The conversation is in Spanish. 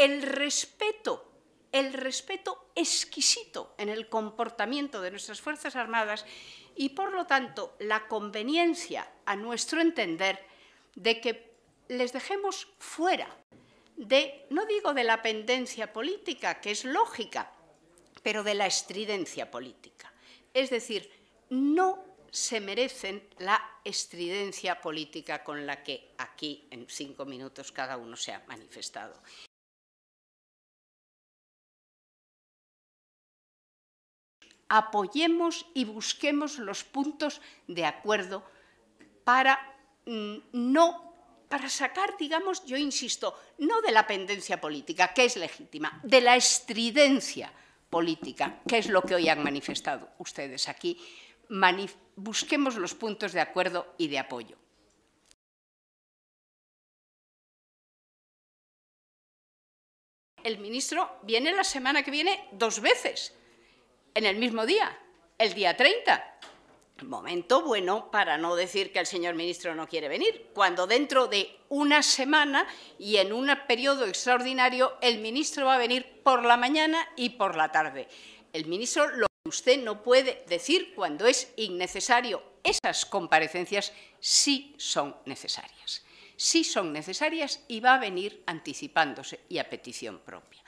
el respeto, el respeto exquisito en el comportamiento de nuestras Fuerzas Armadas y, por lo tanto, la conveniencia, a nuestro entender, de que les dejemos fuera de, no digo de la pendencia política, que es lógica, pero de la estridencia política. Es decir, no se merecen la estridencia política con la que aquí en cinco minutos cada uno se ha manifestado. apoyemos y busquemos los puntos de acuerdo para mm, no para sacar, digamos, yo insisto, no de la pendencia política, que es legítima, de la estridencia política, que es lo que hoy han manifestado ustedes aquí, busquemos los puntos de acuerdo y de apoyo. El ministro viene la semana que viene dos veces en el mismo día, el día 30. Momento bueno para no decir que el señor ministro no quiere venir, cuando dentro de una semana y en un periodo extraordinario el ministro va a venir por la mañana y por la tarde. El ministro lo que usted no puede decir cuando es innecesario. Esas comparecencias sí son necesarias. Sí son necesarias y va a venir anticipándose y a petición propia.